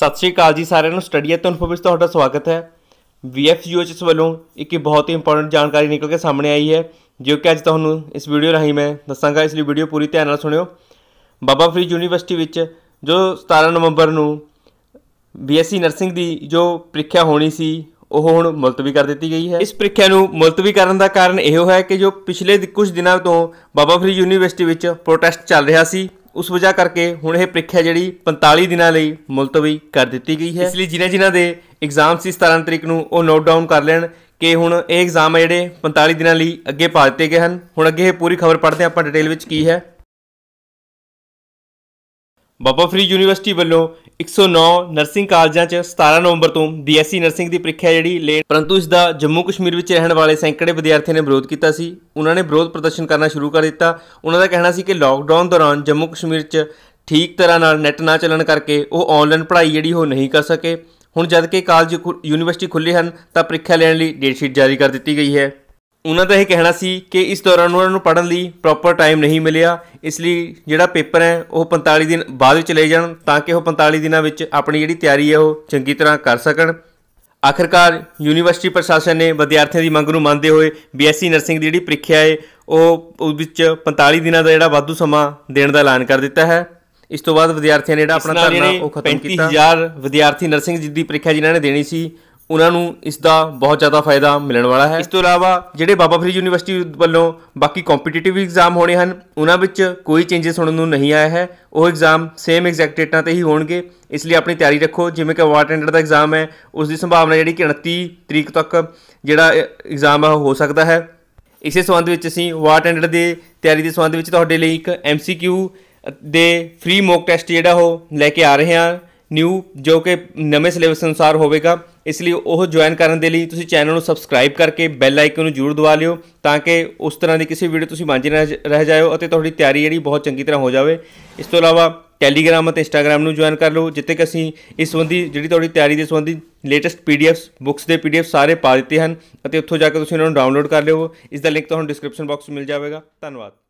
ਸਤਿ ਸ਼੍ਰੀ ਅਕਾਲ ਜੀ ਸਾਰਿਆਂ ਨੂੰ ਸਟੱਡੀ ਐਟ ਇਨਫੋ ਵਿੱਚ ਤੁਹਾਡਾ ਸਵਾਗਤ ਹੈ ਵੀਐਫਯੂਐਚਐਸ ਵੱਲੋਂ ਇੱਕ ਬਹੁਤ ਹੀ ਇੰਪੋਰਟੈਂਟ ਜਾਣਕਾਰੀ ਨਿਕਲ ਕੇ ਸਾਹਮਣੇ ਆਈ ਹੈ ਜੋ ਕਿ ਅੱਜ ਤੁਹਾਨੂੰ ਇਸ ਵੀਡੀਓ ਰਾਹੀਂ ਮੈਂ ਦੱਸਾਂਗਾ ਇਸ ਲਈ ਵੀਡੀਓ ਪੂਰੀ ਧਿਆਨ ਨਾਲ ਸੁਣਿਓ ਬਾਬਾ ਫਰੀਦ ਯੂਨੀਵਰਸਿਟੀ ਵਿੱਚ ਜੋ 17 ਨਵੰਬਰ ਨੂੰ ਬੀਐਸਸੀ ਨਰਸਿੰਗ ਦੀ ਜੋ ਪ੍ਰੀਖਿਆ ਹੋਣੀ ਸੀ ਉਹ ਹੁਣ ਮੁਲਤਵੀ ਕਰ ਦਿੱਤੀ ਗਈ ਹੈ ਇਸ ਪ੍ਰੀਖਿਆ ਨੂੰ ਮੁਲਤਵੀ ਕਰਨ ਦਾ ਕਾਰਨ ਇਹੋ ਹੈ ਕਿ ਜੋ ਪਿਛਲੇ ਕੁਝ ਦਿਨਾਂ ਤੋਂ ਬਾਬਾ ਫਰੀਦ ਯੂਨੀਵਰਸਿਟੀ ਵਿੱਚ ਪ੍ਰੋਟੈਸਟ ਚੱਲ ਰਿਹਾ ਸੀ ਉਸ ਵਜ੍ਹਾ ਕਰਕੇ ਹੁਣ ਇਹ ਪ੍ਰੀਖਿਆ ਜਿਹੜੀ 45 ਦਿਨਾਂ ਲਈ ਮੁਲਤਵੀ ਕਰ ਦਿੱਤੀ ਗਈ ਹੈ ਇਸ ਲਈ ਜਿਨ੍ਹਾਂ ਜਿਨ੍ਹਾਂ ਦੇ ਐਗਜ਼ਾਮ ਸੀ 17 ਤਰੀਕ ਨੂੰ ਉਹ ਨੋਟ ਡਾਊਨ ਕਰ ਲੈਣ ਕਿ ਹੁਣ ਇਹ ਐਗਜ਼ਾਮ ਜਿਹੜੇ 45 ਦਿਨਾਂ ਲਈ ਅੱਗੇ ਪਾ ਦਿੱਤੇ ਗਏ ਹਨ ਹੁਣ ਅੱਗੇ ਇਹ ਪੂਰੀ ਖਬਰ ਪੜ੍ਹਦੇ ਆਪਾਂ ਡਿਟੇਲ ਵਿੱਚ ਕੀ ਹੈ ਬਾਬਾ ਫਰੀਦ ਯੂਨੀਵਰਸਿਟੀ ਵੱਲੋਂ 109 ਨਰਸਿੰਗ ਕਾਲਜਾਂ 'ਚ 17 ਨਵੰਬਰ ਤੋਂ ਬੀਐਸਸੀ ਨਰਸਿੰਗ ਦੀ ਪ੍ਰੀਖਿਆ ਜਿਹੜੀ ਲੈਣ ਪਰੰਤੂ ਇਸ ਦਾ ਜੰਮੂ ਕਸ਼ਮੀਰ ਵਿੱਚ ਰਹਿਣ ਵਾਲੇ ਸੈਂਕੜੇ ਵਿਦਿਆਰਥੀਆਂ ਨੇ ਵਿਰੋਧ ਕੀਤਾ ਸੀ ਉਹਨਾਂ ਨੇ ਵਿਰੋਧ ਪ੍ਰਦਰਸ਼ਨ ਕਰਨਾ ਸ਼ੁਰੂ ਕਰ ਦਿੱਤਾ ਉਹਨਾਂ ਦਾ ਕਹਿਣਾ ਸੀ ਕਿ ਲਾਕਡਾਊਨ ਦੌਰਾਨ ਜੰਮੂ ਕਸ਼ਮੀਰ 'ਚ ਠੀਕ ਤਰ੍ਹਾਂ ਨਾਲ ਨੈਟ ਨਾ ਚੱਲਣ ਕਰਕੇ ਉਹ ਆਨਲਾਈਨ ਪੜ੍ਹਾਈ ਜਿਹੜੀ ਉਹ ਨਹੀਂ ਕਰ ਸਕੇ ਹੁਣ ਜਦ ਕਿ ਕਾਲਜ ਯੂਨੀਵਰਸਿਟੀ ਖੁੱਲੇ ਹਨ ਤਾਂ ਪ੍ਰੀਖਿਆ ਲੈਣ ਲਈ ਡੇਟ ਸ਼ੀਟ ਜਾਰੀ ਕਰ ਦਿੱਤੀ ਗਈ ਹੈ ਉਹਨਾਂ ਦਾ ਇਹ ਕਹਿਣਾ ਸੀ ਕਿ ਇਸ ਦੌਰਾਨ ਉਹਨਾਂ ਨੂੰ ਪੜਨ ਲਈ ਪ੍ਰੋਪਰ ਟਾਈਮ ਨਹੀਂ ਮਿਲਿਆ ਇਸ ਲਈ ਜਿਹੜਾ ਪੇਪਰ ਹੈ ਉਹ 45 ਦਿਨ ਬਾਅਦ ਵਿੱਚ ਲਏ ਜਾਣ ਤਾਂ ਕਿ ਉਹ 45 ਦਿਨਾਂ ਵਿੱਚ ਆਪਣੀ ਜਿਹੜੀ ਤਿਆਰੀ ਹੈ ਉਹ ਚੰਗੀ ਤਰ੍ਹਾਂ ਕਰ ਸਕਣ ਆਖਰਕਾਰ ਯੂਨੀਵਰਸਿਟੀ ਪ੍ਰਸ਼ਾਸਨ ਨੇ ਵਿਦਿਆਰਥੀਆਂ ਦੀ ਮੰਗ ਨੂੰ ਮੰਨਦੇ ਹੋਏ ਬੀਐਸਸੀ ਨਰਸਿੰਗ ਦੀ ਜਿਹੜੀ ਪ੍ਰੀਖਿਆ ਹੈ ਉਹ ਉਸ ਵਿੱਚ 45 ਦਿਨਾਂ ਦਾ ਜਿਹੜਾ ਵਾਧੂ ਸਮਾਂ ਦੇਣ ਦਾ ਐਲਾਨ ਕਰ ਦਿੱਤਾ ਹੈ ਇਸ ਤੋਂ ਬਾਅਦ ਵਿਦਿਆਰਥੀਆਂ ਨੇ ਜਿਹੜਾ ਆਪਣਾ ਧਰਨਾ ਉਹ ਖਤਮ ਕੀਤਾ 35000 ਵਿਦਿਆਰਥੀ ਨਰਸਿੰਗ ਦੀ ਪ੍ਰੀਖਿਆ ਜਿਨ੍ਹਾਂ ਨੇ ਦੇਣੀ ਸੀ ਉਹਨਾਂ ਨੂੰ ਇਸ ਦਾ ਬਹੁਤ ਜ਼ਿਆਦਾ ਫਾਇਦਾ ਮਿਲਣ ਵਾਲਾ ਹੈ ਇਸ ਤੋਂ ਇਲਾਵਾ ਜਿਹੜੇ ਬਾਬਾ ਫਰੀਦ ਯੂਨੀਵਰਸਿਟੀ ਵੱਲੋਂ ਬਾਕੀ ਕੰਪੀਟੀਟਿਵ ਐਗਜ਼ਾਮ ਹੋਣੇ ਹਨ ਉਹਨਾਂ ਵਿੱਚ ਕੋਈ ਚੇਂਜਸ ਹੋਣ ਨੂੰ ਨਹੀਂ ਆਇਆ ਹੈ ਉਹ ਐਗਜ਼ਾਮ ਸੇਮ ਐਗਜ਼ੈਕਟ ਡੇਟਾਂ ਤੇ ਹੀ ਹੋਣਗੇ ਇਸ ਲਈ ਆਪਣੀ ਤਿਆਰੀ ਰੱਖੋ ਜਿਵੇਂ ਕਿ ਵਾਟ ਟੈਂਡਰ ਦਾ ਐਗਜ਼ਾਮ ਹੈ ਉਸ ਦੀ ਸੰਭਾਵਨਾ ਜਿਹੜੀ ਕਿ 29 ਤਰੀਕ ਤੱਕ ਜਿਹੜਾ ਐਗਜ਼ਾਮ ਹੋ ਸਕਦਾ ਹੈ ਇਸੇ ਸੰਬੰਧ ਵਿੱਚ ਅਸੀਂ ਵਾਟ ਟੈਂਡਰ ਦੇ ਤਿਆਰੀ ਦੇ ਸੰਬੰਧ ਵਿੱਚ ਤੁਹਾਡੇ ਲਈ ਇੱਕ ਐਮਸੀਕਿਊ ਦੇ ਫ੍ਰੀ ਮੌਕ ਟੈਸਟ ਜਿਹੜਾ ਉਹ ਲੈ ਕੇ ਆ ਰਹੇ ਹਾਂ ਨਿਊ ਜੋ ਕਿ ਨਵੇਂ ਸਿਲੇਬਸ ਅਨੁਸਾਰ ਹੋਵੇਗਾ ਇਸ ਲਈ ਉਹ ਜੁਆਇਨ ਕਰਨ ਦੇ ਲਈ ਤੁਸੀਂ ਚੈਨਲ ਨੂੰ ਸਬਸਕ੍ਰਾਈਬ ਕਰਕੇ ਬੈਲ ਆਈਕਨ ਨੂੰ ਜ਼ਰੂਰ ਦਬਾ ਲਿਓ ਤਾਂ ਕਿ ਉਸ ਤਰ੍ਹਾਂ ਦੀ ਕਿਸੇ ਵੀਡੀਓ ਤੁਸੀਂ ਵਾਂਝੇ ਨਾ ਰਹਿ ਜਾਇਓ ਅਤੇ ਤੁਹਾਡੀ ਤਿਆਰੀ ਜਿਹੜੀ ਬਹੁਤ ਚੰਗੀ ਤਰ੍ਹਾਂ ਹੋ ਜਾਵੇ ਇਸ ਤੋਂ ਇਲਾਵਾ ਟੈਲੀਗ੍ਰਾਮ ਅਤੇ ਇੰਸਟਾਗ੍ਰam ਨੂੰ ਜੁਆਇਨ ਕਰ ਲਓ ਜਿੱਥੇ ਕਿ ਅਸੀਂ ਇਸ ਸੰਬੰਧੀ ਜਿਹੜੀ ਤੁਹਾਡੀ ਤਿਆਰੀ ਦੇ ਸੰਬੰਧੀ ਲੇਟੈਸਟ ਪੀਡੀਐਫਸ ਬੁੱਕਸ ਦੇ ਪੀਡੀਐਫ ਸਾਰੇ ਪਾ ਦਿੱਤੇ ਹਨ ਅਤੇ ਉੱਥੋਂ ਜਾ ਕੇ ਤੁਸੀਂ ਉਹਨਾਂ ਨੂੰ ਡਾਊਨਲੋਡ ਕਰ ਲਿਓ ਇਸ ਦਾ ਲਿੰਕ ਤੁਹਾਨੂੰ ਡਿਸਕ੍ਰਿਪਸ਼ਨ ਬਾਕਸ ਵਿੱਚ ਮਿਲ ਜਾਵੇਗਾ ਧੰਨਵਾਦ